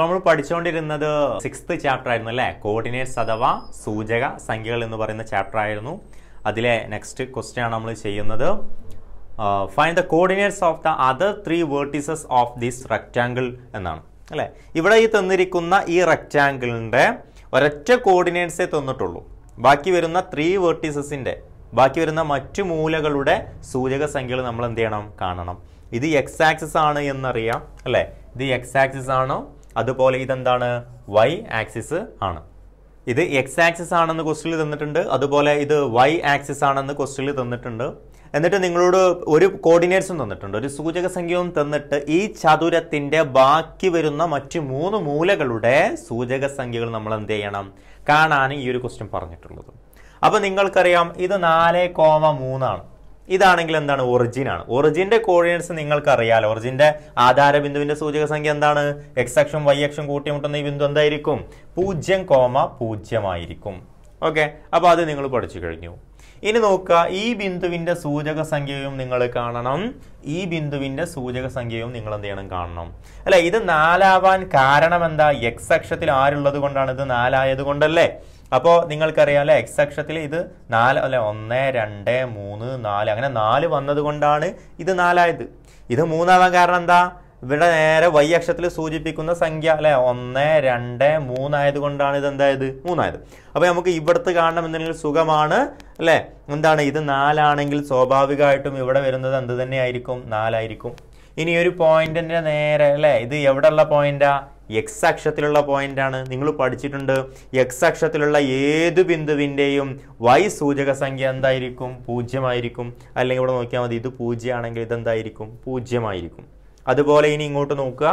നമ്മൾ പഠിച്ചുകൊണ്ടിരുന്നത് sixth chapter ആയിരുന്നു അല്ലേ കോർഡിനേറ്റ്സ് അഥവാ സൂചക സംഖ്യകൾ എന്ന് പറയുന്ന ചാപ്റ്റർ ആയിരുന്നു അതിലെ നെക്സ്റ്റ് ക്വസ്റ്റ്യൻ ആണ് നമ്മൾ ചെയ്യുന്നത് find the coordinates of the other three vertices of this rectangle എന്നാണ് അല്ലേ ഇവിടെ ഈ തന്നിരിക്കുന്ന ഈ റെക്റ്റാങ്കിളിൻ്റെ ഒരൊറ്റ കോർഡിനേറ്റ്സേ തന്നിട്ടുള്ളൂ ബാക്കി വരുന്ന ത്രീ വേർട്ടീസസിൻ്റെ ബാക്കി വരുന്ന മറ്റു മൂലകളുടെ സൂചക സംഖ്യകൾ നമ്മൾ എന്ത് ചെയ്യണം കാണണം ഇത് എക്സ് ആക്സിസ് ആണ് എന്നറിയാം അല്ലേ ഇത് എക്സ് ആക്സിസ് ആണോ അതുപോലെ ഇതെന്താണ് വൈ ആക്സിസ് ആണ് ഇത് എക്സ് ആക്സിസ് ആണെന്ന് ക്വസ്റ്റിൽ തന്നിട്ടുണ്ട് അതുപോലെ ഇത് വൈ ആക്സിസ് ആണെന്ന് ക്വസ്റ്റിൽ തന്നിട്ടുണ്ട് എന്നിട്ട് നിങ്ങളോട് ഒരു കോർഡിനേറ്റ്സും തന്നിട്ടുണ്ട് ഒരു സൂചക സംഖ്യയും തന്നിട്ട് ഈ ചതുരത്തിന്റെ ബാക്കി വരുന്ന മറ്റ് മൂന്ന് മൂലകളുടെ സൂചക സംഖ്യകൾ നമ്മൾ എന്ത് ചെയ്യണം കാണാനും ഈ ഒരു ക്വസ്റ്റ്യൻ പറഞ്ഞിട്ടുള്ളത് അപ്പോൾ നിങ്ങൾക്കറിയാം ഇത് നാല് കോമ മൂന്നാണ് ഇതാണെങ്കിൽ എന്താണ് ഒറിജിൻ ആണ് ഒറിജിന്റെ കോർഡിനേറ്റ്സ് നിങ്ങൾക്ക് അറിയാലോ ഒറിജിന്റെ ആധാര ബിന്ദുവിന്റെ സൂചക സംഖ്യ എന്താണ് എക്സ് അക്ഷം വൈ അക്ഷം കൂട്ടിമുട്ടുന്ന ഈ ബിന്ദു എന്തായിരിക്കും പൂജ്യം കോമ പൂജ്യമായിരിക്കും ഓക്കെ അപ്പോൾ അത് നിങ്ങൾ പഠിച്ചു കഴിഞ്ഞു ഇനി നോക്കുക ഈ ബിന്ദുവിന്റെ സൂചക സംഖ്യയും നിങ്ങൾ കാണണം ഈ ബിന്ദുവിന്റെ സൂചക സംഖ്യയും നിങ്ങൾ എന്ത് ചെയ്യണം കാണണം അല്ലെ ഇത് നാലാവാൻ കാരണം എന്താ എക്സ് അക്ഷത്തിൽ ആരുള്ളത് കൊണ്ടാണ് ഇത് നാലായത് കൊണ്ടല്ലേ അപ്പോൾ നിങ്ങൾക്കറിയാം അല്ലേ എക്സ് അക്ഷത്തിൽ ഇത് നാല് അല്ലെ ഒന്ന് രണ്ട് മൂന്ന് നാല് അങ്ങനെ നാല് വന്നതുകൊണ്ടാണ് ഇത് നാലായത് ഇത് മൂന്നാവാൻ കാരണം എന്താ ഇവിടെ നേരെ വൈ അക്ഷത്തിൽ സൂചിപ്പിക്കുന്ന സംഖ്യ അല്ലെ ഒന്ന് രണ്ട് കൊണ്ടാണ് ഇത് എന്തായത് മൂന്നായത് അപ്പോൾ നമുക്ക് ഇവിടുത്ത് കാണണം എന്തെങ്കിലും സുഖമാണ് അല്ലേ എന്താണ് ഇത് നാലാണെങ്കിൽ സ്വാഭാവികമായിട്ടും ഇവിടെ വരുന്നത് എന്ത് തന്നെയായിരിക്കും നാലായിരിക്കും ഇനി ഒരു പോയിന്റിന്റെ നേരെ അല്ലേ ഇത് എവിടെയുള്ള പോയിന്റാ എക്സ് അക്ഷത്തിലുള്ള പോയിന്റാണ് നിങ്ങൾ പഠിച്ചിട്ടുണ്ട് എക്സ് അക്ഷത്തിലുള്ള ഏത് ബിന്ദുവിൻ്റെയും വൈ സൂചക സംഖ്യ എന്തായിരിക്കും പൂജ്യമായിരിക്കും അല്ലെങ്കിൽ ഇവിടെ നോക്കിയാൽ മതി ഇത് പൂജ്യമാണെങ്കിൽ ഇതെന്തായിരിക്കും പൂജ്യമായിരിക്കും അതുപോലെ ഇനി ഇങ്ങോട്ട് നോക്കുക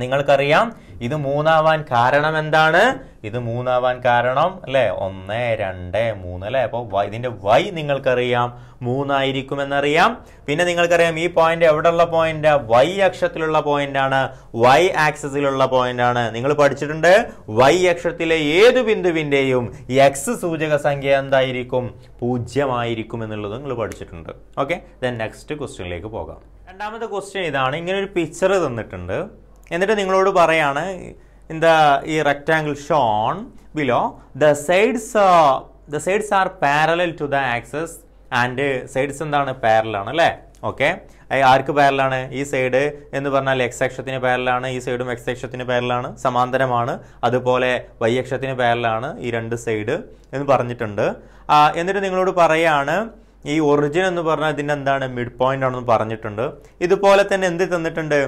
നിങ്ങൾക്കറിയാം ഇത് മൂന്നാവാൻ കാരണം എന്താണ് ഇത് മൂന്നാവാൻ കാരണം അല്ലേ ഒന്ന് രണ്ട് മൂന്ന് അല്ലേ അപ്പോൾ ഇതിന്റെ വൈ നിങ്ങൾക്കറിയാം മൂന്നായിരിക്കും എന്നറിയാം പിന്നെ നിങ്ങൾക്കറിയാം ഈ പോയിന്റ് എവിടെയുള്ള പോയിന്റ് വൈ അക്ഷത്തിലുള്ള പോയിന്റ് ആണ് വൈ ആക്സിസിലുള്ള പോയിന്റ് ആണ് നിങ്ങൾ പഠിച്ചിട്ടുണ്ട് വൈ അക്ഷത്തിലെ ഏത് ബിന്ദുവിന്റെയും എക്സ് സൂചക സംഖ്യ എന്തായിരിക്കും പൂജ്യമായിരിക്കും എന്നുള്ളത് നിങ്ങൾ പഠിച്ചിട്ടുണ്ട് ഓക്കെ ദെൻ നെക്സ്റ്റ് ക്വസ്റ്റ്യനിലേക്ക് പോകാം രണ്ടാമത്തെ ക്വസ്റ്റ്യൻ ഇതാണ് ഇങ്ങനെ ഒരു പിക്ചർ തന്നിട്ടുണ്ട് എന്നിട്ട് നിങ്ങളോട് പറയാണ് ഇൻ ദ ഈ rectangle shown below the sides the sides are parallel to the axes and sides എന്താണ് പാരലാണ് അല്ലേ ഓക്കെ ആർക്ക് പാരലാണ് ഈ സൈഡ് എന്ന് പറഞ്ഞാൽ എക്സ് അക്ഷത്തിന് പാരലാണ് ഈ സൈഡും എക്സ് അക്ഷത്തിന് പാരലാണ് സമാന്തരമാണ് അതുപോലെ വൈ അക്ഷത്തിന് പാരലാണ് ഈ രണ്ട് സൈഡ് എന്ന് പറഞ്ഞിട്ടുണ്ട് എന്നിട്ട് നിങ്ങളോട് പറയാണ് ഈ ഒറിജിൻ എന്ന് പറഞ്ഞാൽ ഇതിൻ്റെ എന്താണ് മിഡ് പോയിന്റ് ആണെന്ന് പറഞ്ഞിട്ടുണ്ട് ഇതുപോലെ തന്നെ എന്ത് തന്നിട്ടുണ്ട്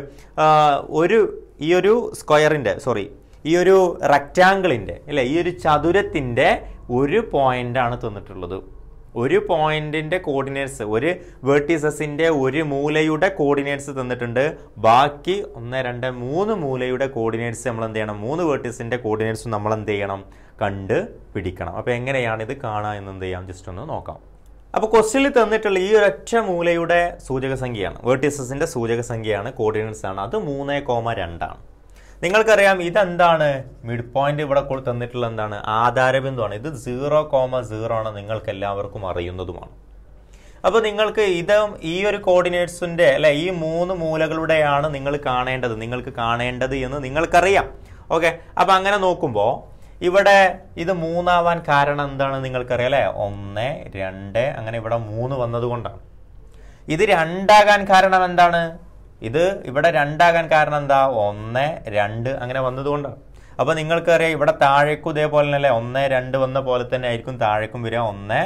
ഒരു ഈ ഒരു സ്ക്വയറിൻ്റെ സോറി ഈ ഒരു റെക്റ്റാങ്കിളിൻ്റെ അല്ലേ ഈ ഒരു ചതുരത്തിൻ്റെ ഒരു ആണ് തന്നിട്ടുള്ളത് ഒരു പോയിന്റിന്റെ കോർഡിനേറ്റ്സ് ഒരു വേർട്ടീസസിന്റെ ഒരു മൂലയുടെ കോർഡിനേറ്റ്സ് തന്നിട്ടുണ്ട് ബാക്കി ഒന്ന് രണ്ട് മൂന്ന് മൂലയുടെ കോർഡിനേറ്റ്സ് നമ്മൾ എന്ത് ചെയ്യണം മൂന്ന് വേർട്ടീസിന്റെ കോർഡിനേറ്റ്സ് നമ്മൾ എന്ത് ചെയ്യണം കണ്ട് പിടിക്കണം അപ്പോൾ എങ്ങനെയാണ് ഇത് കാണുക എന്ന് എന്ത് ചെയ്യാം ജസ്റ്റ് ഒന്ന് നോക്കാം അപ്പോൾ ക്വസ്റ്റ്യനിൽ തന്നിട്ടുള്ള ഈ ഒരൊറ്റ മൂലയുടെ സൂചക സംഖ്യയാണ് വേർട്ടിസസിൻ്റെ സൂചക സംഖ്യയാണ് കോർഡിനേറ്റ്സ് ആണ് അത് മൂന്ന് കോമ രണ്ടാണ് നിങ്ങൾക്കറിയാം ഇതെന്താണ് മിഡ് പോയിന്റ് ഇവിടെ തന്നിട്ടുള്ള എന്താണ് ആധാരബിന്ദുവാണ് ഇത് സീറോ കോമ സീറോ ആണ് നിങ്ങൾക്ക് എല്ലാവർക്കും അറിയുന്നതുമാണ് അപ്പോൾ നിങ്ങൾക്ക് ഇത് ഈ ഒരു കോർഡിനേറ്റ്സിൻ്റെ അല്ലെ ഈ മൂന്ന് മൂലകളുടെയാണ് നിങ്ങൾ കാണേണ്ടത് നിങ്ങൾക്ക് കാണേണ്ടത് എന്ന് നിങ്ങൾക്കറിയാം ഓക്കെ അപ്പോൾ അങ്ങനെ നോക്കുമ്പോൾ ഇവിടെ ഇത് മൂന്നാവാൻ കാരണം എന്താണ് നിങ്ങൾക്കറിയാം അല്ലേ ഒന്ന് രണ്ട് അങ്ങനെ ഇവിടെ മൂന്ന് വന്നതുകൊണ്ടാണ് ഇത് രണ്ടാകാൻ കാരണം എന്താണ് ഇത് ഇവിടെ രണ്ടാകാൻ കാരണം എന്താ ഒന്ന് രണ്ട് അങ്ങനെ വന്നതുകൊണ്ടാണ് അപ്പോൾ നിങ്ങൾക്കറിയാം ഇവിടെ താഴേക്കും ഇതേപോലെ തന്നെ അല്ലേ ഒന്ന് രണ്ട് വന്ന പോലെ തന്നെ ആയിരിക്കും താഴേക്കും വരിക ഒന്ന്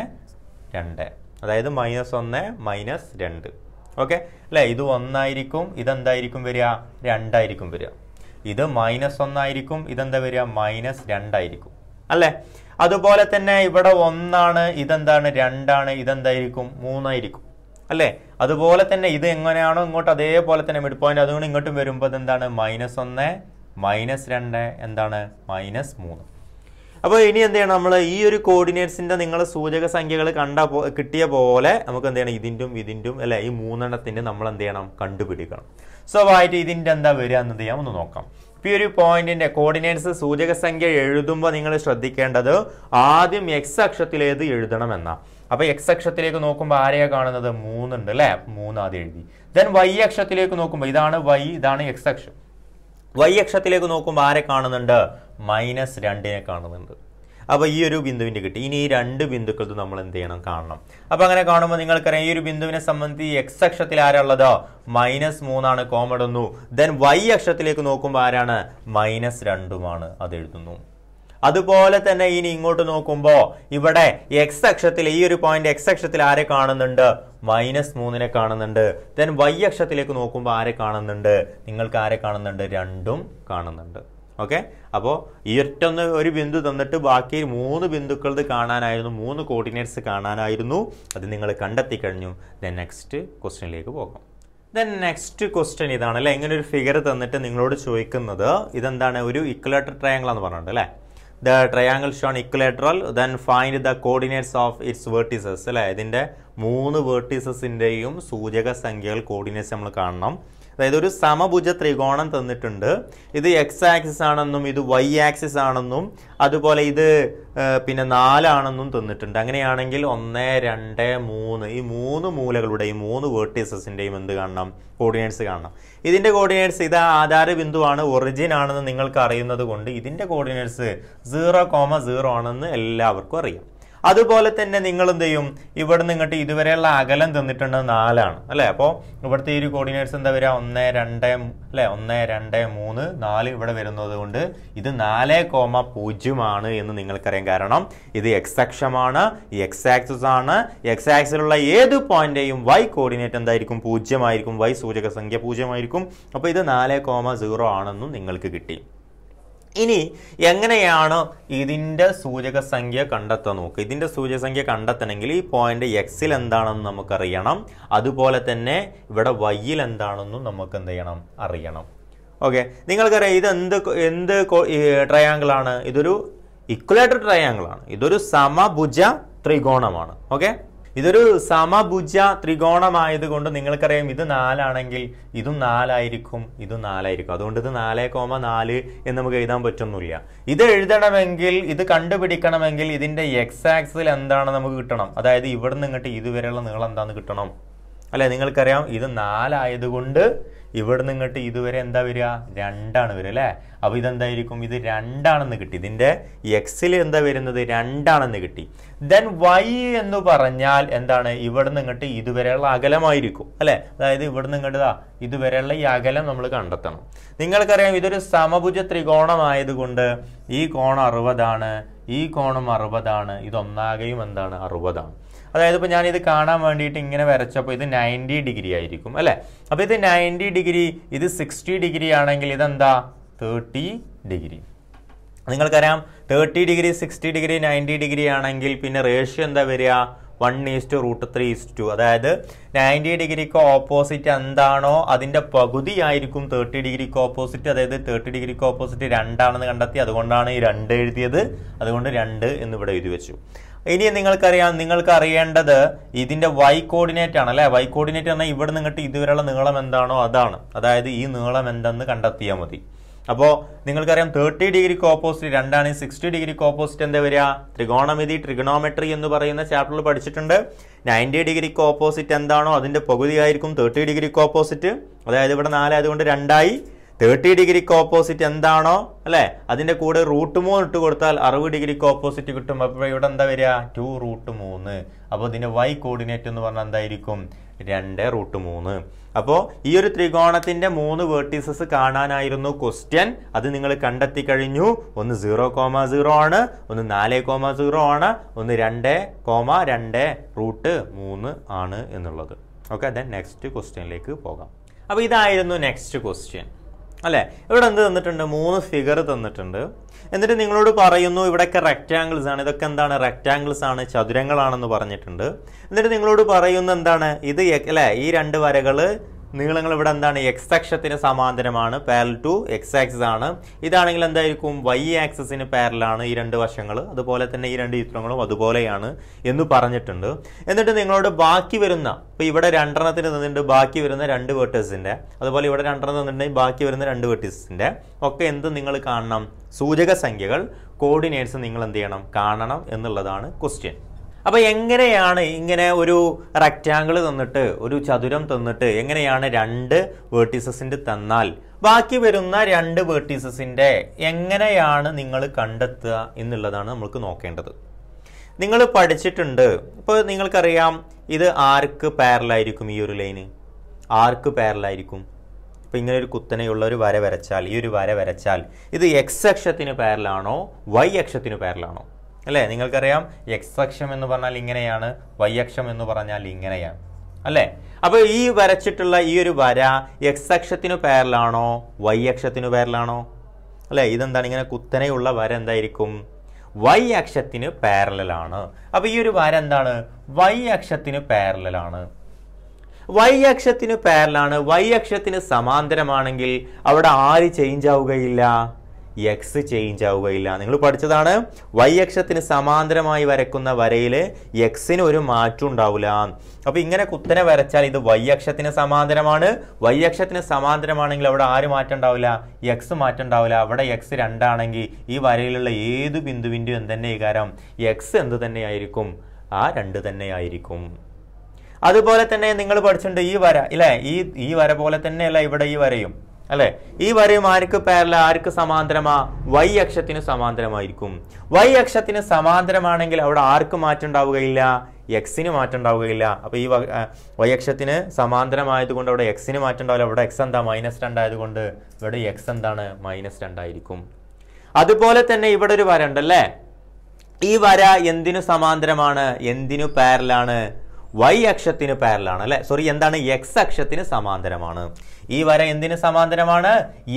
രണ്ട് അതായത് മൈനസ് ഒന്ന് മൈനസ് രണ്ട് ഓക്കെ അല്ലേ ഇത് ഒന്നായിരിക്കും ഇതെന്തായിരിക്കും വരിക രണ്ടായിരിക്കും വരിക ഇത് മൈനസ് ഒന്നായിരിക്കും ഇതെന്താ വരിക മൈനസ് രണ്ടായിരിക്കും അല്ലേ അതുപോലെ തന്നെ ഇവിടെ ഒന്നാണ് ഇതെന്താണ് രണ്ടാണ് ഇതെന്തായിരിക്കും മൂന്നായിരിക്കും അല്ലേ അതുപോലെ തന്നെ ഇത് എങ്ങനെയാണോ ഇങ്ങോട്ട് അതേപോലെ തന്നെ മിഡ് പോയിന്റ് അതുകൊണ്ട് ഇങ്ങോട്ടും വരുമ്പോൾ എന്താണ് മൈനസ് ഒന്ന് മൈനസ് രണ്ട് എന്താണ് മൈനസ് മൂന്ന് അപ്പോൾ ഇനി എന്ത് ചെയ്യണം നമ്മൾ ഈ ഒരു കോർഡിനേറ്റ്സിൻ്റെ നിങ്ങൾ സൂചക സംഖ്യകൾ കണ്ട കിട്ടിയ പോലെ നമുക്ക് എന്ത് ചെയ്യണം ഇതിൻ്റെയും ഇതിൻ്റെയും അല്ലേ ഈ മൂന്നെണ്ണത്തിൻ്റെ നമ്മൾ എന്ത് ചെയ്യണം കണ്ടുപിടിക്കണം സ്വഭാവമായിട്ട് ഇതിൻ്റെ എന്താ വരിക എന്നത് ഞാൻ ഒന്ന് നോക്കാം ഇപ്പോൾ ഈ ഒരു പോയിന്റിന്റെ കോർഡിനേറ്റ്സ് സൂചക സംഖ്യ എഴുതുമ്പോൾ നിങ്ങൾ ശ്രദ്ധിക്കേണ്ടത് ആദ്യം എക്സ് അക്ഷത്തിലേത് എഴുതണം എന്ന അപ്പോൾ എക്സ് അക്ഷത്തിലേക്ക് നോക്കുമ്പോൾ ആരെയാണ് കാണുന്നത് മൂന്നുണ്ട് അല്ലേ ആദ്യം എഴുതി ദെൻ വൈ അക്ഷത്തിലേക്ക് നോക്കുമ്പോൾ ഇതാണ് വൈ ഇതാണ് എക്സ് അക്ഷം വൈ അക്ഷത്തിലേക്ക് നോക്കുമ്പോൾ ആരെ കാണുന്നുണ്ട് മൈനസ് രണ്ടിനെ കാണുന്നുണ്ട് അപ്പോൾ ഈ ഒരു ബിന്ദുവിൻ്റെ കിട്ടി ഇനി ഈ രണ്ട് ബിന്ദുക്കൾക്ക് നമ്മൾ എന്ത് ചെയ്യണം കാണണം അപ്പോൾ അങ്ങനെ കാണുമ്പോൾ നിങ്ങൾക്കറിയാം ഈ ഒരു ബിന്ദുവിനെ സംബന്ധിച്ച് എക്സ് അക്ഷത്തിൽ ആരുള്ളത് മൈനസ് മൂന്നാണ് കോമടുന്നു ദെൻ വൈ അക്ഷത്തിലേക്ക് നോക്കുമ്പോൾ ആരാണ് മൈനസ് രണ്ടുമാണ് അത് എഴുതുന്നു അതുപോലെ തന്നെ ഇനി ഇങ്ങോട്ട് നോക്കുമ്പോൾ ഇവിടെ എക്സ് അക്ഷത്തിൽ ഈ ഒരു പോയിന്റ് എക്സ് അക്ഷത്തിൽ ആരെ കാണുന്നുണ്ട് മൈനസ് മൂന്നിനെ കാണുന്നുണ്ട് ദെൻ വൈ അക്ഷത്തിലേക്ക് നോക്കുമ്പോൾ ആരെ കാണുന്നുണ്ട് നിങ്ങൾക്ക് ആരെ കാണുന്നുണ്ട് രണ്ടും കാണുന്നുണ്ട് ഓക്കെ അപ്പോൾ ഈയൊറ്റൊന്ന് ഒരു ബിന്ദു തന്നിട്ട് ബാക്കി മൂന്ന് ബിന്ദുക്കളത് കാണാനായിരുന്നു മൂന്ന് കോർഡിനേറ്റ്സ് കാണാനായിരുന്നു അത് നിങ്ങൾ കണ്ടെത്തി കഴിഞ്ഞു ദ നെക്സ്റ്റ് ക്വസ്റ്റ്യനിലേക്ക് പോകാം ദൻ നെക്സ്റ്റ് ക്വസ്റ്റ്യൻ ഇതാണ് അല്ലേ ഇങ്ങനെ ഒരു ഫിഗർ തന്നിട്ട് നിങ്ങളോട് ചോദിക്കുന്നത് ഇതെന്താണ് ഒരു ഇക്വലേറ്റർ ട്രയാങ്കിൾ എന്ന് പറഞ്ഞിട്ടുണ്ട് അല്ലേ the triangle shown equilateral then find the coordinates of its vertices അല്ലേ ഇതിൻ്റെ മൂന്ന് വേർട്ടീസസിൻ്റെയും സൂചക സംഖ്യകൾ കോർഡിനേറ്റ്സ് നമ്മൾ കാണണം അതായത് ഒരു സമഭുജ ത്രികോണം തന്നിട്ടുണ്ട് ഇത് എക്സ് ആക്സിസ് ആണെന്നും ഇത് വൈ ആക്സിസ് ആണെന്നും അതുപോലെ ഇത് പിന്നെ നാലാണെന്നും തന്നിട്ടുണ്ട് അങ്ങനെയാണെങ്കിൽ ഒന്ന് രണ്ട് മൂന്ന് ഈ മൂന്ന് മൂലകളുടെയും മൂന്ന് വേർട്ടീസസിൻ്റെയും എന്ത് കാണണം കോർഡിനേറ്റ്സ് കാണണം ഇതിൻ്റെ കോർഡിനേറ്റ്സ് ഇത് ആധാര ബിന്ദുവാണ് ഒറിജിൻ ആണെന്ന് നിങ്ങൾക്ക് അറിയുന്നത് കൊണ്ട് ഇതിൻ്റെ കോർഡിനേറ്റ്സ് സീറോ കോമ സീറോ ആണെന്ന് എല്ലാവർക്കും അറിയാം അതുപോലെ തന്നെ നിങ്ങൾ എന്ത് ചെയ്യും ഇവിടെ നിങ്ങട്ട് ഇതുവരെയുള്ള അകലം തന്നിട്ടുണ്ട് നാലാണ് അല്ലേ അപ്പോൾ ഇവിടുത്തെ ഈ ഒരു കോർഡിനേറ്റ്സ് എന്താ വരിക ഒന്ന് രണ്ട് അല്ലെ ഒന്ന് രണ്ട് മൂന്ന് നാല് ഇവിടെ വരുന്നത് കൊണ്ട് ഇത് നാല് കോമ പൂജ്യമാണ് എന്ന് നിങ്ങൾക്കറിയാം കാരണം ഇത് എക്സ് അക്ഷമാണ് എക്സ് ആക്സസ് ആണ് എക്സ് ഏത് പോയിന്റേയും വൈ കോർഡിനേറ്റ് എന്തായിരിക്കും പൂജ്യമായിരിക്കും വൈ സൂചക സംഖ്യ പൂജ്യമായിരിക്കും അപ്പോൾ ഇത് നാല് കോമ സീറോ ആണെന്നും നിങ്ങൾക്ക് കിട്ടി ഇനി എങ്ങനെയാണ് ഇതിൻ്റെ സൂചകസംഖ്യ കണ്ടെത്താൻ നോക്കുക ഇതിൻ്റെ സൂചകസംഖ്യ കണ്ടെത്തണമെങ്കിൽ ഈ പോയിന്റ് എക്സിൽ എന്താണെന്ന് നമുക്കറിയണം അതുപോലെ തന്നെ ഇവിടെ വൈയിൽ എന്താണെന്നും നമുക്ക് എന്ത് ചെയ്യണം അറിയണം ഓക്കെ നിങ്ങൾക്കറിയാം ഇത് എന്ത് എന്ത് ട്രയാങ്കിളാണ് ഇതൊരു ഇക്വലേറ്റർ ട്രയാങ്കിളാണ് ഇതൊരു സമഭുജ ത്രികോണമാണ് ഓക്കെ ഇതൊരു സമഭുജ കൊണ്ട് നിങ്ങൾക്കറിയാം ഇത് നാലാണെങ്കിൽ ഇതും നാലായിരിക്കും ഇതും നാലായിരിക്കും അതുകൊണ്ട് ഇത് നാല് കോമ നാല് എന്ന് നമുക്ക് എഴുതാൻ പറ്റുന്നില്ല ഇത് എഴുതണമെങ്കിൽ ഇത് കണ്ടുപിടിക്കണമെങ്കിൽ ഇതിൻ്റെ എക്സ് എന്താണ് നമുക്ക് കിട്ടണം അതായത് ഇവിടെ നിന്ന് ഇങ്ങോട്ട് ഇതുവരെയുള്ള നീളം എന്താണെന്ന് കിട്ടണം അല്ലേ നിങ്ങൾക്കറിയാം ഇത് നാലായതുകൊണ്ട് ഇവിടെ നിന്ന് ഇങ്ങോട്ട് ഇതുവരെ എന്താ വരിക രണ്ടാണ് വരിക അല്ലേ അപ്പോൾ ഇതെന്തായിരിക്കും ഇത് രണ്ടാണെന്ന് കിട്ടി ഇതിൻ്റെ എക്സിൽ എന്താ വരുന്നത് രണ്ടാണെന്ന് കിട്ടി ദെൻ വൈ എന്ന് പറഞ്ഞാൽ എന്താണ് ഇവിടെ നിന്ന് ഇങ്ങോട്ട് ഇതുവരെയുള്ള അകലമായിരിക്കും അല്ലേ അതായത് ഇവിടെ നിന്ന് ഇങ്ങോട്ട് ഇതുവരെയുള്ള ഈ അകലം നമ്മൾ കണ്ടെത്തണം നിങ്ങൾക്കറിയാം ഇതൊരു സമഭുജ ത്രികോണമായതുകൊണ്ട് ഈ കോണം അറുപതാണ് ഈ കോണം അറുപതാണ് ഇതൊന്നാകെയും എന്താണ് അറുപതാണ് അതായത് ഇപ്പോൾ ഞാനിത് കാണാൻ വേണ്ടിയിട്ട് ഇങ്ങനെ വരച്ചപ്പോൾ ഇത് നയൻറ്റി ഡിഗ്രി ആയിരിക്കും അല്ലേ അപ്പോൾ ഇത് നയൻറ്റി ഡിഗ്രി ഇത് സിക്സ്റ്റി ഡിഗ്രി ആണെങ്കിൽ ഇതെന്താ തേർട്ടി ഡിഗ്രി നിങ്ങൾക്കറിയാം thirty degree sixty degree ninety degree ആണെങ്കിൽ പിന്നെ റേഷ്യോ എന്താ വരിക one is to root three is two അതായത് നയൻറ്റി ഡിഗ്രിക്ക് ഓപ്പോസിറ്റ് എന്താണോ അതിൻ്റെ ആയിരിക്കും തേർട്ടി ഡിഗ്രിക്ക് ഓപ്പോസിറ്റ് അതായത് തേർട്ടി ഡിഗ്രിക്ക് ഓപ്പോസിറ്റ് രണ്ടാണെന്ന് കണ്ടെത്തി അതുകൊണ്ടാണ് ഈ രണ്ട് എഴുതിയത് അതുകൊണ്ട് രണ്ട് എന്ന് ഇവിടെ എഴുതി വെച്ചു ഇനി നിങ്ങൾക്കറിയാം നിങ്ങൾക്ക് അറിയേണ്ടത് ഇതിന്റെ വൈ കോർഡിനേറ്റ് ആണ് അല്ലെ വൈ കോർഡിനേറ്റ് എന്നാൽ ഇവിടെ നിങ്ങൾക്ക് ഇതുവരെയുള്ള നീളം എന്താണോ അതാണ് അതായത് ഈ നീളം എന്തെന്ന് കണ്ടെത്തിയാൽ മതി അപ്പോൾ നിങ്ങൾക്കറിയാം തേർട്ടി ഡിഗ്രിക്ക് ഓപ്പോസിറ്റ് രണ്ടാണ് സിക്സ്റ്റി ഡിഗ്രിക്ക് ഓപ്പോസിറ്റ് എന്താ വരിക ത്രികോണമിതി ട്രിഗണോമെട്രി എന്ന് പറയുന്ന ചാപ്റ്ററിൽ പഠിച്ചിട്ടുണ്ട് നയൻറ്റി ഡിഗ്രിക്ക് ഓപ്പോസിറ്റ് എന്താണോ അതിൻ്റെ പകുതിയായിരിക്കും തേർട്ടി ഡിഗ്രിക്ക് ഓപ്പോസിറ്റ് അതായത് ഇവിടെ നാലായതുകൊണ്ട് രണ്ടായി തേർട്ടി ഡിഗ്രിക്ക് ഓപ്പോസിറ്റ് എന്താണോ അല്ലേ അതിന്റെ കൂടെ റൂട്ട് മൂന്ന് ഇട്ട് കൊടുത്താൽ അറുപത് ഡിഗ്രിക്ക് ഓപ്പോസിറ്റ് കിട്ടും അപ്പൊ ഇവിടെ എന്താ വരിക ടു റൂട്ട് മൂന്ന് അപ്പോൾ ഇതിന്റെ വൈ കോർഡിനേറ്റ് എന്ന് പറഞ്ഞാൽ എന്തായിരിക്കും രണ്ട് റൂട്ട് മൂന്ന് അപ്പോൾ ഈ ഒരു ത്രികോണത്തിന്റെ മൂന്ന് വേർട്ടീസസ് കാണാനായിരുന്നു ക്വസ്റ്റ്യൻ അത് നിങ്ങൾ കണ്ടെത്തി കഴിഞ്ഞു ഒന്ന് സീറോ കോമ സീറോ ആണ് ഒന്ന് നാല് കോമ സീറോ ആണ് ഒന്ന് രണ്ട് കോമ രണ്ട് റൂട്ട് മൂന്ന് ആണ് എന്നുള്ളത് ഓക്കെ ദെൻ നെക്സ്റ്റ് ക്വസ്റ്റ്യനിലേക്ക് പോകാം അപ്പോൾ ഇതായിരുന്നു നെക്സ്റ്റ് ക്വസ്റ്റ്യൻ അല്ലേ ഇവിടെ എന്ത് തന്നിട്ടുണ്ട് മൂന്ന് ഫിഗർ തന്നിട്ടുണ്ട് എന്നിട്ട് നിങ്ങളോട് പറയുന്നു ഇവിടെയൊക്കെ റെക്റ്റാംഗിൾസ് ആണ് ഇതൊക്കെ എന്താണ് റെക്റ്റാംഗിൾസ് ആണ് ചതുരങ്ങളാണെന്ന് പറഞ്ഞിട്ടുണ്ട് എന്നിട്ട് നിങ്ങളോട് പറയുന്ന എന്താണ് ഇത് അല്ലേ ഈ രണ്ട് വരകൾ നീളങ്ങൾ ഇവിടെ എന്താണ് എക്സ് അക്ഷത്തിന് സമാന്തരമാണ് പാരൽ ടു എക്സ് ആക്സിസ് ആണ് ഇതാണെങ്കിൽ എന്തായിരിക്കും വൈ ആക്സിസിന് പാരലാണ് ഈ രണ്ട് വശങ്ങൾ അതുപോലെ തന്നെ ഈ രണ്ട് ചിത്രങ്ങളും അതുപോലെയാണ് എന്ന് പറഞ്ഞിട്ടുണ്ട് എന്നിട്ട് നിങ്ങളോട് ബാക്കി വരുന്ന ഇപ്പൊ ഇവിടെ രണ്ടെണ്ണത്തിന് നിന്നിട്ട് ബാക്കി വരുന്ന രണ്ട് വേർട്ടേഴ്സിൻ്റെ അതുപോലെ ഇവിടെ രണ്ടെണ്ണം തന്നിട്ടുണ്ടെങ്കിൽ ബാക്കി വരുന്ന രണ്ട് വേർട്ടേഴ്സിൻ്റെ ഒക്കെ എന്ത് നിങ്ങൾ കാണണം സൂചക സംഖ്യകൾ കോർഡിനേറ്റ്സ് നിങ്ങൾ എന്ത് ചെയ്യണം കാണണം എന്നുള്ളതാണ് ക്വസ്റ്റ്യൻ അപ്പോൾ എങ്ങനെയാണ് ഇങ്ങനെ ഒരു റെക്റ്റാങ്കിൾ തന്നിട്ട് ഒരു ചതുരം തന്നിട്ട് എങ്ങനെയാണ് രണ്ട് വേർട്ടീസസിൻ്റെ തന്നാൽ ബാക്കി വരുന്ന രണ്ട് വേർട്ടീസസിൻ്റെ എങ്ങനെയാണ് നിങ്ങൾ കണ്ടെത്തുക എന്നുള്ളതാണ് നമ്മൾക്ക് നോക്കേണ്ടത് നിങ്ങൾ പഠിച്ചിട്ടുണ്ട് ഇപ്പോൾ നിങ്ങൾക്കറിയാം ഇത് ആർക്ക് പാരലായിരിക്കും ഈ ഒരു ലൈന് ആർക്ക് പാരലായിരിക്കും ഇപ്പോൾ ഇങ്ങനെ ഒരു കുത്തനെയുള്ള ഒരു വര വരച്ചാൽ ഈ ഒരു വര വരച്ചാൽ ഇത് എക്സ് അക്ഷത്തിന് പാരലാണോ വൈ അക്ഷത്തിന് പാരലാണോ അല്ലേ നിങ്ങൾക്കറിയാം എക്സ് അക്ഷം എന്ന് പറഞ്ഞാൽ ഇങ്ങനെയാണ് വൈ അക്ഷം എന്ന് പറഞ്ഞാൽ ഇങ്ങനെയാണ് അല്ലേ അപ്പോൾ ഈ വരച്ചിട്ടുള്ള ഈ ഒരു വര എക്സ് അക്ഷത്തിനു പേരിലാണോ വൈ അക്ഷത്തിനു പേരിലാണോ അല്ലേ ഇതെന്താണ് ഇങ്ങനെ കുത്തനെയുള്ള വര എന്തായിരിക്കും വൈ അക്ഷത്തിന് പാരലാണ് അപ്പോൾ ഈ ഒരു വര എന്താണ് വൈ അക്ഷത്തിന് പാരലാണ് വൈ അക്ഷത്തിന് പാരലാണ് വൈ അക്ഷത്തിന് സമാന്തരമാണെങ്കിൽ അവിടെ ആര് ചേഞ്ച് ആവുകയില്ല എക്സ് ചേഞ്ച് ആവുകയില്ല നിങ്ങൾ പഠിച്ചതാണ് വൈ അക്ഷത്തിന് സമാന്തരമായി വരക്കുന്ന വരയിൽ എക്സിന് ഒരു മാറ്റം ഉണ്ടാവില്ല അപ്പോൾ ഇങ്ങനെ കുത്തനെ വരച്ചാൽ ഇത് വൈ അക്ഷത്തിന് സമാന്തരമാണ് വൈ അക്ഷത്തിന് സമാന്തരമാണെങ്കിൽ അവിടെ ആര് മാറ്റം ഉണ്ടാവില്ല എക്സ് മാറ്റം ഉണ്ടാവില്ല അവിടെ എക്സ് രണ്ടാണെങ്കിൽ ഈ വരയിലുള്ള ഏത് ബിന്ദുവിൻ്റെയും തന്നെ വികാരം എക്സ് എന്ത് തന്നെയായിരിക്കും ആ രണ്ട് തന്നെയായിരിക്കും അതുപോലെ തന്നെ നിങ്ങൾ പഠിച്ചിട്ടുണ്ട് ഈ വര ഇല്ലേ ഈ ഈ വര പോലെ തന്നെയല്ല ഇവിടെ ഈ വരയും അല്ലെ ഈ വരയും ആർക്ക് പാരല ആർക്ക് സമാന്തരമാ വൈ അക്ഷത്തിന് സമാന്തരമായിരിക്കും വൈ അക്ഷത്തിന് സമാന്തരമാണെങ്കിൽ അവിടെ ആർക്ക് മാറ്റം ഉണ്ടാവുകയില്ല എക്സിന് മാറ്റം ഉണ്ടാവുകയില്ല അപ്പോൾ ഈ വൈ അക്ഷത്തിന് സമാന്തരമായതുകൊണ്ട് അവിടെ എക്സിന് മാറ്റം ഉണ്ടാവില്ല അവിടെ എക്സ് എന്താ മൈനസ് രണ്ടായതുകൊണ്ട് ഇവിടെ എക്സ് എന്താണ് മൈനസ് രണ്ടായിരിക്കും അതുപോലെ തന്നെ ഇവിടെ ഒരു വര ഉണ്ടല്ലേ ഈ വര എന്തിനു സമാന്തരമാണ് എന്തിനു പേരലാണ് വൈ അക്ഷത്തിന് പേരലാണ് അല്ലെ സോറി എന്താണ് എക്സ് അക്ഷത്തിന് സമാന്തരമാണ് ഈ വര എന്തിന് സമാന്തരമാണ്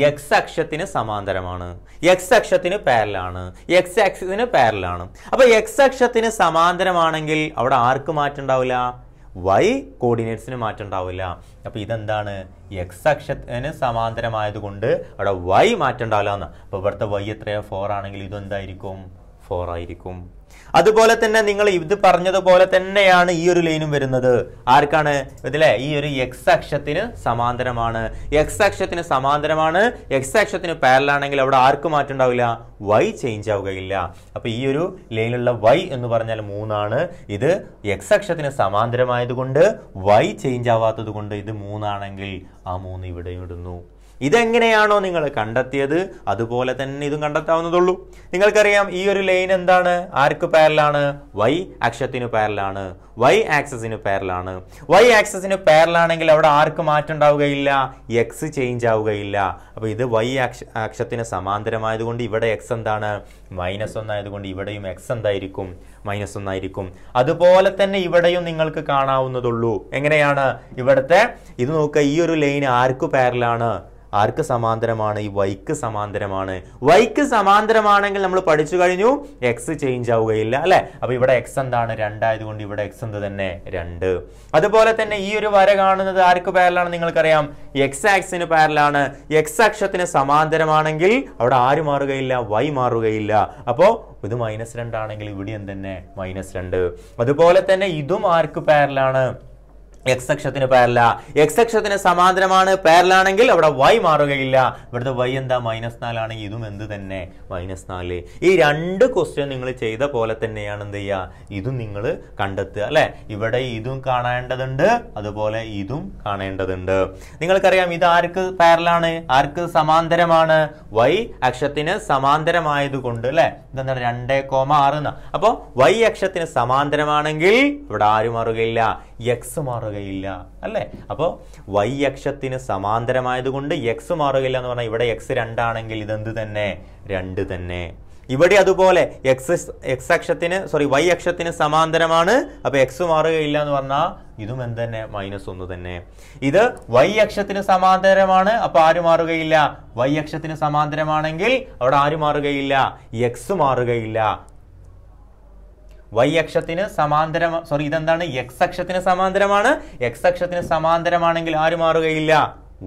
എക്സ് അക്ഷത്തിന് സമാന്തരമാണ് എക്സ് അക്ഷത്തിന് പാരലാണ് എക്സ് അക്ഷത്തിന് പാരലാണ് അപ്പോൾ എക്സ് അക്ഷത്തിന് സമാന്തരമാണെങ്കിൽ അവിടെ ആർക്ക് മാറ്റം ഉണ്ടാവില്ല വൈ കോർഡിനേറ്റ്സിന് മാറ്റം ഉണ്ടാവില്ല അപ്പോൾ ഇതെന്താണ് എക്സ് അക്ഷത്തിന് സമാന്തരമായതുകൊണ്ട് അവിടെ വൈ മാറ്റം ഉണ്ടാവില്ല എന്ന് അപ്പോൾ ഇവിടുത്തെ വൈ എത്രയാ ഫോർ ആണെങ്കിൽ ഇതെന്തായിരിക്കും ഫോർ ആയിരിക്കും അതുപോലെ തന്നെ നിങ്ങൾ ഇത് പറഞ്ഞതുപോലെ തന്നെയാണ് ഈ ഒരു ലൈനും വരുന്നത് ആർക്കാണ് ഇതിലെ ഈ ഒരു എക്സ് അക്ഷത്തിന് സമാന്തരമാണ് എക്സ് അക്ഷത്തിന് സമാന്തരമാണ് എക്സ് അക്ഷത്തിന് പാരലാണെങ്കിൽ അവിടെ ആർക്ക് മാറ്റം ഉണ്ടാവില്ല വൈ ചേഞ്ച് ആവുകയില്ല അപ്പൊ ഈ ഒരു ലൈനിലുള്ള വൈ എന്ന് പറഞ്ഞാൽ മൂന്നാണ് ഇത് എക്സ് അക്ഷത്തിന് സമാന്തരമായതുകൊണ്ട് വൈ ചേഞ്ച് ആവാത്തത് കൊണ്ട് ഇത് മൂന്നാണെങ്കിൽ ആ മൂന്ന് ഇവിടെയും ഇടുന്നു ഇതെങ്ങനെയാണോ നിങ്ങൾ കണ്ടെത്തിയത് അതുപോലെ തന്നെ ഇതും കണ്ടെത്താവുന്നതുള്ളൂ നിങ്ങൾക്കറിയാം ഈ ഒരു ലൈൻ എന്താണ് ആർക്ക് പാരലാണ് വൈ അക്ഷത്തിന് പാരലാണ് വൈ ആക്സസിന് പേരലാണ് വൈ ആക്സസിന് പേരലാണെങ്കിൽ അവിടെ ആർക്ക് മാറ്റം ഉണ്ടാവുകയില്ല എക്സ് ചേഞ്ച് ആവുകയില്ല അപ്പോൾ ഇത് വൈ ആക്ഷ അക്ഷത്തിന് സമാന്തരമായതുകൊണ്ട് ഇവിടെ എക്സ് എന്താണ് മൈനസ് ഒന്നായതുകൊണ്ട് ഇവിടെയും എക്സ് എന്തായിരിക്കും മൈനസ് ഒന്നായിരിക്കും അതുപോലെ തന്നെ ഇവിടെയും നിങ്ങൾക്ക് കാണാവുന്നതുള്ളൂ എങ്ങനെയാണ് ഇവിടുത്തെ ഇത് നോക്കുക ഈ ഒരു ലൈൻ ആർക്ക് പേരലാണ് ആർക്ക് സമാന്തരമാണ് ഈ വൈക്ക് സമാന്തരമാണ് വൈക്ക് സമാന്തരമാണെങ്കിൽ നമ്മൾ പഠിച്ചു കഴിഞ്ഞു എക്സ് ചേഞ്ച് ആവുകയില്ല അല്ലെ അപ്പൊ ഇവിടെ എക്സ് എന്താണ് രണ്ടായതുകൊണ്ട് ഇവിടെ എക്സ് കാണുന്നത് തന്നെ രണ്ട് അതുപോലെ തന്നെ ഈ ഒരു വര കാണുന്നത് ആർക്ക് പേരലാണ് നിങ്ങൾക്കറിയാം എക്സ് ആക്സിന് പേരലാണ് എക്സ് അക്ഷത്തിന് സമാന്തരമാണെങ്കിൽ അവിടെ ആര് മാറുകയില്ല വൈ മാറുകയില്ല അപ്പോൾ ഇത് മൈനസ് രണ്ടാണെങ്കിൽ ഇവിടെയും തന്നെ മൈനസ് രണ്ട് അതുപോലെ തന്നെ ഇതും ആർക്ക് പേരലാണ് എക്സ് അക്ഷത്തിന് പാരല എക്സ് അക്ഷത്തിന് സമാന്തരമാണ് പാരലാണെങ്കിൽ അവിടെ വൈ മാറുകയില്ല ഇവിടുത്തെ വൈ എന്താ മൈനസ് നാലാണെങ്കിൽ ഇതും എന്ത് തന്നെ മൈനസ് നാല് ഈ രണ്ട് ക്വസ്റ്റ്യൻ നിങ്ങൾ ചെയ്ത പോലെ തന്നെയാണ് എന്ത് ചെയ്യുക ഇതും നിങ്ങൾ കണ്ടെത്തുക അല്ലേ ഇവിടെ ഇതും കാണേണ്ടതുണ്ട് അതുപോലെ ഇതും കാണേണ്ടതുണ്ട് നിങ്ങൾക്കറിയാം ഇത് ആർക്ക് പാരലാണ് ആർക്ക് സമാന്തരമാണ് വൈ അക്ഷത്തിന് സമാന്തരമായതുകൊണ്ട് അല്ലേ ഇതെന്താണ് രണ്ടേ കോമ ആറ് അപ്പോൾ വൈ അക്ഷത്തിന് സമാന്തരമാണെങ്കിൽ ഇവിടെ ആര് മാറുകയില്ല എക്സ് മാറുക മാറുകയില്ല അല്ലേ അപ്പോൾ വൈ അക്ഷത്തിന് സമാന്തരമായതുകൊണ്ട് എക്സ് മാറുകയില്ല എന്ന് പറഞ്ഞാൽ ഇവിടെ എക്സ് രണ്ടാണെങ്കിൽ ഇതെന്ത് തന്നെ രണ്ട് തന്നെ ഇവിടെ അതുപോലെ എക്സ് എക്സ് അക്ഷത്തിന് സോറി വൈ അക്ഷത്തിന് സമാന്തരമാണ് അപ്പോൾ എക്സ് മാറുകയില്ല എന്ന് പറഞ്ഞാൽ ഇതും എന്ത് തന്നെ മൈനസ് ഒന്ന് തന്നെ ഇത് വൈ അക്ഷത്തിന് സമാന്തരമാണ് അപ്പോൾ ആര് മാറുകയില്ല വൈ അക്ഷത്തിന് സമാന്തരമാണെങ്കിൽ അവിടെ ആര് മാറുകയില്ല എക്സ് മാറുകയില്ല വൈ അക്ഷത്തിന് സമാന്തര സോറി ഇതെന്താണ് എക്സ് അക്ഷത്തിന് സമാന്തരമാണ് എക്സ് അക്ഷത്തിന് സമാന്തരമാണെങ്കിൽ ആര് മാറുകയില്ല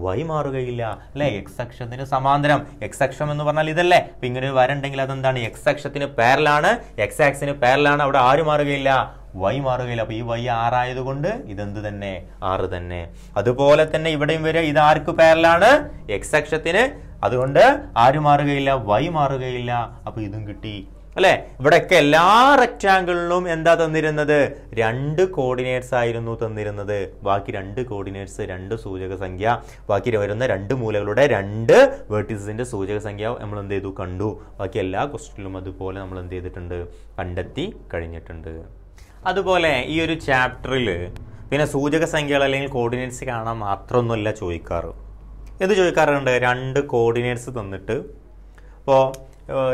വൈ മാറുകയില്ല അല്ലെ എക്സ് അക്ഷത്തിന് സമാന്തരം എക്സ് അക്ഷം എന്ന് പറഞ്ഞാൽ ഇതല്ലേ അപ്പൊ ഇങ്ങനെ ഒരു വരണ്ടെങ്കിൽ അതെന്താണ് എക്സ് അക്ഷത്തിന് പേരലാണ് എക്സ് ആക്സിന് പേരലാണ് അവിടെ ആര് മാറുകയില്ല വൈ മാറുകയില്ല അപ്പൊ ഈ വൈ കൊണ്ട് ഇതെന്ത് തന്നെ ആറ് തന്നെ അതുപോലെ തന്നെ ഇവിടെയും വരെ ഇത് ആർക്ക് പേരലാണ് എക്സ് അക്ഷത്തിന് അതുകൊണ്ട് ആര് മാറുകയില്ല വൈ മാറുകയില്ല അപ്പൊ ഇതും കിട്ടി അല്ലേ ഇവിടെയൊക്കെ എല്ലാ റെക്റ്റാങ്കിളിലും എന്താ തന്നിരുന്നത് രണ്ട് കോർഡിനേറ്റ്സ് ആയിരുന്നു തന്നിരുന്നത് ബാക്കി രണ്ട് കോർഡിനേറ്റ്സ് രണ്ട് സൂചക സംഖ്യ ബാക്കി വരുന്ന രണ്ട് മൂലകളുടെ രണ്ട് വേർട്ടീസിന്റെ സൂചക സംഖ്യ നമ്മൾ എന്ത് ചെയ്തു കണ്ടു ബാക്കി എല്ലാ ക്വസ്റ്റ്യനിലും അതുപോലെ നമ്മൾ എന്ത് ചെയ്തിട്ടുണ്ട് കണ്ടെത്തി കഴിഞ്ഞിട്ടുണ്ട് അതുപോലെ ഈ ഒരു ചാപ്റ്ററിൽ പിന്നെ സൂചക സംഖ്യകൾ അല്ലെങ്കിൽ കോർഡിനേറ്റ്സ് കാണാൻ മാത്രമൊന്നുമല്ല ചോദിക്കാറ് എന്ത് ചോദിക്കാറുണ്ട് രണ്ട് കോർഡിനേറ്റ്സ് തന്നിട്ട് അപ്പോൾ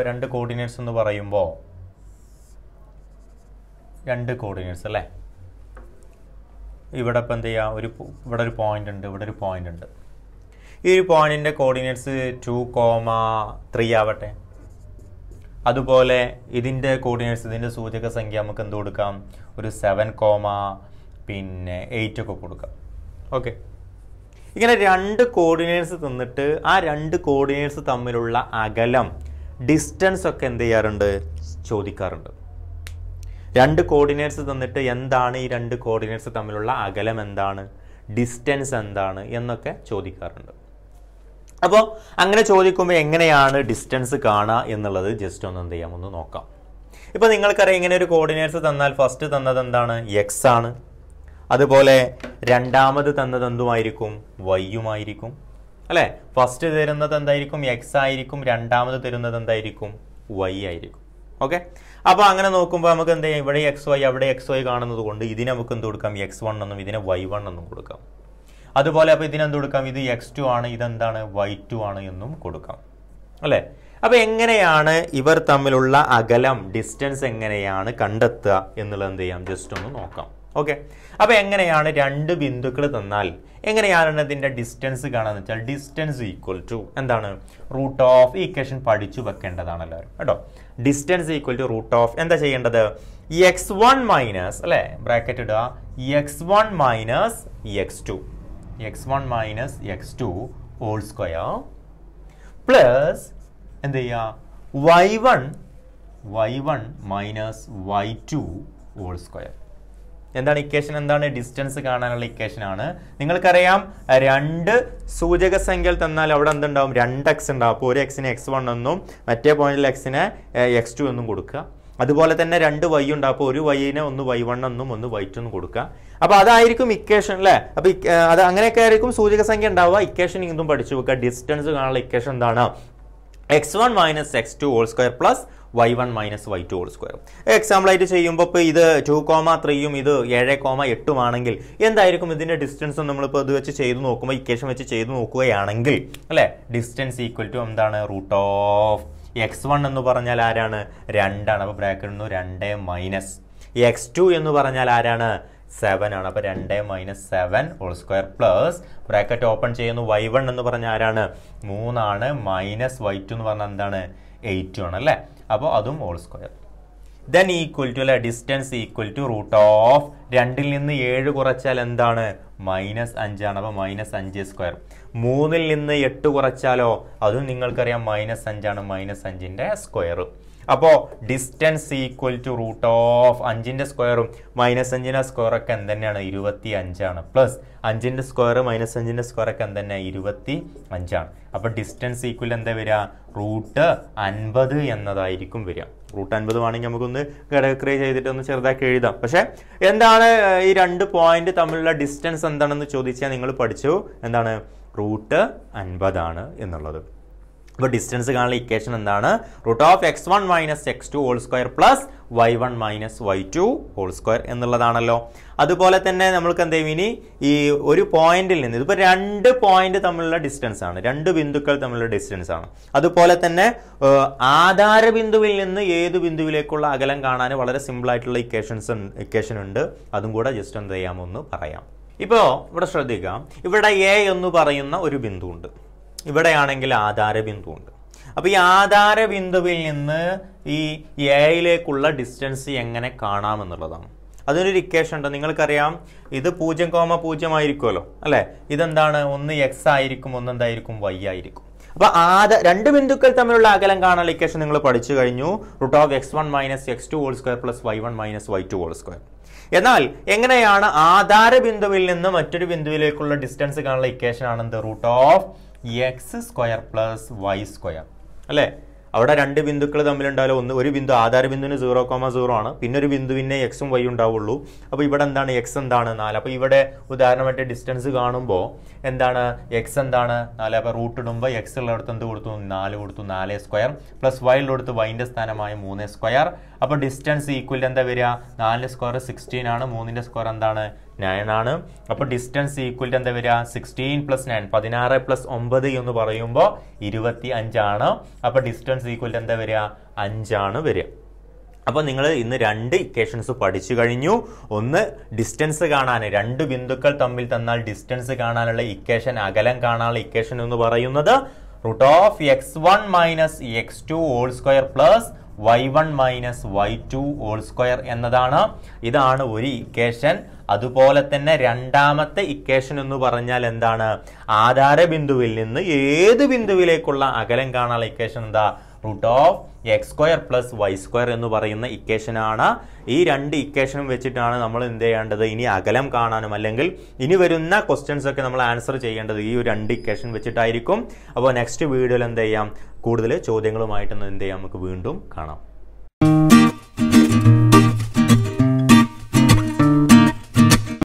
രണ്ട് കോർഡിനേറ്റ്സ് എന്ന് പറയുമ്പോൾ രണ്ട് കോർഡിനേറ്റ്സ് അല്ലേ ഇവിടെ ഇപ്പം എന്ത് ചെയ്യുക ഒരു ഇവിടെ ഒരു പോയിന്റ് ഉണ്ട് ഇവിടെ ഒരു പോയിന്റ് ഉണ്ട് ഈ ഒരു പോയിന്റിന്റെ കോർഡിനേറ്റ്സ് ടു കോമ ത്രീ ആവട്ടെ അതുപോലെ ഇതിൻ്റെ കോർഡിനേറ്റ്സ് ഇതിൻ്റെ സൂചക സംഖ്യ നമുക്ക് എന്ത് കൊടുക്കാം ഒരു സെവൻ കോമ പിന്നെ എയ്റ്റ് ഒക്കെ കൊടുക്കാം ഓക്കെ ഇങ്ങനെ രണ്ട് കോർഡിനേറ്റ്സ് തന്നിട്ട് ആ രണ്ട് കോർഡിനേറ്റ്സ് തമ്മിലുള്ള അകലം ഡിസ്റ്റൻസ് ഒക്കെ എന്ത് ചെയ്യാറുണ്ട് ചോദിക്കാറുണ്ട് രണ്ട് കോർഡിനേറ്റ്സ് തന്നിട്ട് എന്താണ് ഈ രണ്ട് കോർഡിനേറ്റ്സ് തമ്മിലുള്ള അകലം എന്താണ് ഡിസ്റ്റൻസ് എന്താണ് എന്നൊക്കെ ചോദിക്കാറുണ്ട് അപ്പോൾ അങ്ങനെ ചോദിക്കുമ്പോൾ എങ്ങനെയാണ് ഡിസ്റ്റൻസ് കാണുക എന്നുള്ളത് ജസ്റ്റ് ഒന്ന് എന്ത് ചെയ്യാം ഒന്ന് നോക്കാം ഇപ്പോൾ നിങ്ങൾക്കറിയാം ഇങ്ങനെ ഒരു കോർഡിനേറ്റ്സ് തന്നാൽ ഫസ്റ്റ് തന്നത് എന്താണ് എക്സ് ആണ് അതുപോലെ രണ്ടാമത് തന്നത് എന്തുമായിരിക്കും വൈയുമായിരിക്കും അല്ലേ ഫസ്റ്റ് തരുന്നത് എന്തായിരിക്കും എക്സ് ആയിരിക്കും രണ്ടാമത് തരുന്നത് എന്തായിരിക്കും വൈ ആയിരിക്കും ഓക്കെ അപ്പോൾ അങ്ങനെ നോക്കുമ്പോൾ നമുക്ക് എന്ത് ചെയ്യാം ഇവിടെ എക്സ് വൈ അവിടെ എക്സ് വൈ കാണുന്നത് കൊണ്ട് ഇതിനെ നമുക്ക് എന്ത് കൊടുക്കാം എക്സ് വൺ എന്നും ഇതിനെ വൈ വൺ എന്നും കൊടുക്കാം അതുപോലെ അപ്പോൾ ഇതിനെന്ത് കൊടുക്കാം ഇത് എക്സ് ടു ആണ് ഇതെന്താണ് വൈ ടു ആണ് എന്നും കൊടുക്കാം അല്ലേ അപ്പോൾ എങ്ങനെയാണ് ഇവർ തമ്മിലുള്ള അകലം ഡിസ്റ്റൻസ് എങ്ങനെയാണ് കണ്ടെത്തുക എന്നുള്ളത് എന്ത് ചെയ്യാം ജസ്റ്റ് ഒന്ന് നോക്കാം ഓക്കെ അപ്പോൾ എങ്ങനെയാണ് രണ്ട് ബിന്ദുക്കൾ തന്നാൽ എങ്ങനെയാണ് ഇതിൻ്റെ ഡിസ്റ്റൻസ് കാണാന്ന് വെച്ചാൽ ഡിസ്റ്റൻസ് ഈക്വൽ ടു എന്താണ് റൂട്ട് ഓഫ് ഈക്വേഷൻ പഠിച്ചു വെക്കേണ്ടതാണ് എല്ലാവരും കേട്ടോ distance equal to root of എന്താ ചെയ്യേണ്ടത് എക്സ് വൺ മൈനസ് അല്ലേ ബ്രാക്കറ്റ് ഇടുക X one minus X two X one minus X two whole square plus എന്ത് ചെയ്യുക Y one Y one minus Y two whole square എന്താണ് equation എന്താണ് distance കാണാനുള്ള equation ആണ് നിങ്ങൾക്കറിയാം രണ്ട് സൂചക സംഖ്യകൾ തന്നാൽ അവിടെ എന്തുണ്ടാവും രണ്ട് എക്സ് ഉണ്ടാവും അപ്പോൾ ഒരു എക്സിന് എക്സ് വൺ എന്നും മറ്റേ പോയിന്റിൽ എക്സിന് എക്സ് ടു എന്നും കൊടുക്കുക അതുപോലെ തന്നെ രണ്ട് വൈ ഉണ്ടാവും അപ്പോൾ ഒരു വൈയിനെ ഒന്ന് വൈ വൺ എന്നും ഒന്ന് വൈ ടു എന്നും കൊടുക്കുക അപ്പോൾ അതായിരിക്കും ഇക്വേഷൻ അല്ലേ അപ്പോൾ അത് അങ്ങനെയൊക്കെ ആയിരിക്കും സൂചക സംഖ്യ ഉണ്ടാവുക ഇക്വേഷൻ ഇതും പഠിച്ചു വെക്കുക ഡിസ്റ്റൻസ് കാണാനുള്ള ഇക്വേഷൻ എന്താണ് X one minus X two whole square plus Y one minus Y two whole square എക്സാമ്പിളായിട്ട് ചെയ്യുമ്പോൾ ഇപ്പോൾ ഇത് ടു കോമ ത്രീയും ഇത് ഏഴ് കോമ എട്ടുമാണെങ്കിൽ എന്തായിരിക്കും ഇതിൻ്റെ ഡിസ്റ്റൻസ് നമ്മളിപ്പോൾ ഇത് വെച്ച് ചെയ്ത് നോക്കുമ്പോൾ ഇക്വേഷൻ വെച്ച് ചെയ്ത് നോക്കുകയാണെങ്കിൽ അല്ലേ ഡിസ്റ്റൻസ് ഈക്വൽ ടു എന്താണ് റൂട്ട് ഓഫ് എക്സ് വൺ എന്ന് പറഞ്ഞാൽ ആരാണ് രണ്ടാണ് അപ്പോൾ ബ്രാക്കറ്റ് രണ്ട് മൈനസ് എക്സ് ടു എന്ന് പറഞ്ഞാൽ ആരാണ് സെവൻ ആണ് അപ്പോൾ രണ്ട് minus seven whole square plus bracket open ചെയ്യുന്നു വൈ വൺ എന്ന് പറഞ്ഞ ആരാണ് മൂന്നാണ് മൈനസ് വൈ ടു എന്ന് പറഞ്ഞാൽ എന്താണ് എയ്റ്റ് ആണ് അല്ലേ അപ്പോൾ അതും whole square then equal to അല്ലെ distance equal to root of രണ്ടിൽ നിന്ന് ഏഴ് കുറച്ചാൽ എന്താണ് മൈനസ് അഞ്ചാണ് അപ്പോൾ മൈനസ് അഞ്ച് സ്ക്വയർ മൂന്നിൽ നിന്ന് എട്ട് കുറച്ചാലോ അതും നിങ്ങൾക്കറിയാം മൈനസ് അഞ്ചാണ് മൈനസ് അഞ്ചിൻ്റെ സ്ക്വയർ അപ്പോൾ distance equal to root of അഞ്ചിൻ്റെ സ്ക്വയറും മൈനസ് അഞ്ചിൻ്റെ സ്ക്വയറൊക്കെ എന്ത് തന്നെയാണ് ഇരുപത്തി അഞ്ചാണ് പ്ലസ് അഞ്ചിൻ്റെ സ്ക്വയർ മൈനസ് അഞ്ചിൻ്റെ സ്ക്വയറൊക്കെ എന്ത് തന്നെ ഇരുപത്തി അഞ്ചാണ് അപ്പോൾ ഡിസ്റ്റൻസ് ഈക്വൽ എന്താ വരിക റൂട്ട് അൻപത് എന്നതായിരിക്കും വരിക റൂട്ട് അൻപത് വേണമെങ്കിൽ നമുക്കൊന്ന് ഘടകക്രിയ ചെയ്തിട്ട് ഒന്ന് ചെറുതാക്കി എഴുതാം പക്ഷേ എന്താണ് ഈ രണ്ട് പോയിന്റ് തമ്മിലുള്ള ഡിസ്റ്റൻസ് എന്താണെന്ന് ചോദിച്ചാൽ നിങ്ങൾ പഠിച്ചു എന്താണ് റൂട്ട് അൻപതാണ് എന്നുള്ളത് അപ്പോൾ ഡിസ്റ്റൻസ് കാണുന്ന ഇക്വേഷൻ എന്താണ് root of X one minus X two whole square plus Y one minus Y two whole square എന്നുള്ളതാണല്ലോ അതുപോലെ തന്നെ നമ്മൾക്ക് എന്ത് ഇനി ഈ ഒരു പോയിന്റിൽ നിന്ന് ഇതിപ്പോൾ രണ്ട് പോയിന്റ് തമ്മിലുള്ള ഡിസ്റ്റൻസ് ആണ് രണ്ട് ബിന്ദുക്കൾ തമ്മിലുള്ള ഡിസ്റ്റൻസ് ആണ് അതുപോലെ തന്നെ ആധാര ബിന്ദുവിൽ നിന്ന് ഏത് ബിന്ദുവിലേക്കുള്ള അകലം കാണാൻ വളരെ സിമ്പിൾ ആയിട്ടുള്ള ഇക്വേഷൻസ് ഇക്വേഷൻ ഉണ്ട് അതും കൂടെ ജസ്റ്റ് എന്ത് ചെയ്യാമെന്ന് പറയാം ഇപ്പോൾ ഇവിടെ ശ്രദ്ധിക്കാം ഇവിടെ എ എന്ന് പറയുന്ന ഒരു ബിന്ദു ഉണ്ട് ഇവിടെയാണെങ്കിൽ ആധാര ഉണ്ട് അപ്പോൾ ഈ ആധാര ബിന്ദുവിൽ നിന്ന് ഈ എയിലേക്കുള്ള ഡിസ്റ്റൻസ് എങ്ങനെ കാണാമെന്നുള്ളതാണ് അതിനൊരു ഇക്വേഷൻ ഉണ്ട് നിങ്ങൾക്കറിയാം ഇത് പൂജ്യം കോമ പൂജ്യം ആയിരിക്കുമല്ലോ അല്ലേ ഇതെന്താണ് ഒന്ന് എക്സ് ആയിരിക്കും ഒന്ന് എന്തായിരിക്കും വൈ ആയിരിക്കും അപ്പോൾ ആദ രണ്ട് ബിന്ദുക്കൾ തമ്മിലുള്ള അകലം കാണാനുള്ള ഇക്വേഷൻ നിങ്ങൾ പഠിച്ചു കഴിഞ്ഞു root of X one minus X two whole square plus Y one minus Y two whole square എന്നാൽ എങ്ങനെയാണ് ആധാര ബിന്ദുവിൽ നിന്ന് മറ്റൊരു ബിന്ദുവിലേക്കുള്ള ഡിസ്റ്റൻസ് കാണാനുള്ള ഇക്വേഷൻ എന്ത് root of X square plus Y square അല്ലേ അവിടെ രണ്ട് ബിന്ദുക്കൾ തമ്മിലുണ്ടാവില്ല ഒന്ന് ഒരു ബിന്ദു ആധാര ബിന്ദുവിന് സീറോ കോമ സീറോ ആണ് പിന്നെ ഒരു ബിന്ദുവിനെ എക്സും വൈ ഉണ്ടാവുള്ളൂ അപ്പോൾ ഇവിടെ എന്താണ് എക്സ് എന്താണ് നാല് അപ്പോൾ ഇവിടെ ഉദാഹരണമായിട്ട് ഡിസ്റ്റൻസ് കാണുമ്പോൾ എന്താണ് എക്സ് എന്താണ് നാല് അപ്പോൾ റൂട്ട് ഇടുമ്പോൾ എക്സ് ഉള്ളിടത്ത് എന്ത് കൊടുത്തു നാല് കൊടുത്തു നാല് സ്ക്വയർ പ്ലസ് വൈ ഉള്ളിടത്ത് വൈൻ്റെ സ്ഥാനമായ മൂന്ന് സ്ക്വയർ അപ്പോൾ ഡിസ്റ്റൻസ് ഈക്വൽ എന്താ വരിക നാലിൻ്റെ സ്ക്വയർ സിക്സ്റ്റീൻ ആണ് മൂന്നിൻ്റെ സ്ക്വയർ എന്താണ് നയൻ ആണ് അപ്പോൾ ഡിസ്റ്റൻസ് ഈക്വൽ എന്താ വരിക സിക്സ്റ്റീൻ പ്ലസ് നയൻ പതിനാറ് പ്ലസ് ഒമ്പത് എന്ന് പറയുമ്പോൾ ഇരുപത്തി അഞ്ചാണ് അപ്പോൾ ഡിസ്റ്റൻസ് ഈക്വൽ എന്താ വരിക അഞ്ചാണ് വരിക അപ്പോൾ നിങ്ങൾ ഇന്ന് രണ്ട് ഇക്വേഷൻസ് പഠിച്ചു കഴിഞ്ഞു ഒന്ന് ഡിസ്റ്റൻസ് കാണാൻ രണ്ട് ബിന്ദുക്കൾ തമ്മിൽ തന്നാൽ ഡിസ്റ്റൻസ് കാണാനുള്ള ഇക്വേഷൻ അകലം കാണാനുള്ള ഇക്വേഷൻ എന്ന് പറയുന്നത് root of X one minus X two whole square plus Y one minus Y two whole square എന്നതാണ് ഇതാണ് ഒരു ഇക്വേഷൻ അതുപോലെ തന്നെ രണ്ടാമത്തെ ഇക്വേഷൻ എന്ന് പറഞ്ഞാൽ എന്താണ് ആധാര ബിന്ദുവിൽ നിന്ന് ഏത് ബിന്ദുവിലേക്കുള്ള അകലം കാണാനുള്ള ഇക്വേഷൻ എന്താ root of X square plus Y square എന്ന് പറയുന്ന ഇക്വേഷനാണ് ഈ രണ്ട് ഇക്വേഷനും വെച്ചിട്ടാണ് നമ്മൾ എന്ത് ചെയ്യേണ്ടത് ഇനി അകലം കാണാനും അല്ലെങ്കിൽ ഇനി വരുന്ന ക്വസ്റ്റ്യൻസ് ഒക്കെ നമ്മൾ ആൻസർ ചെയ്യേണ്ടത് ഈ ഒരു രണ്ട് ഇക്വേഷൻ വെച്ചിട്ടായിരിക്കും അപ്പോൾ നെക്സ്റ്റ് വീഡിയോയിൽ എന്ത് ചെയ്യാം കൂടുതൽ ചോദ്യങ്ങളുമായിട്ടൊന്ന് എന്ത് ചെയ്യാം നമുക്ക് വീണ്ടും കാണാം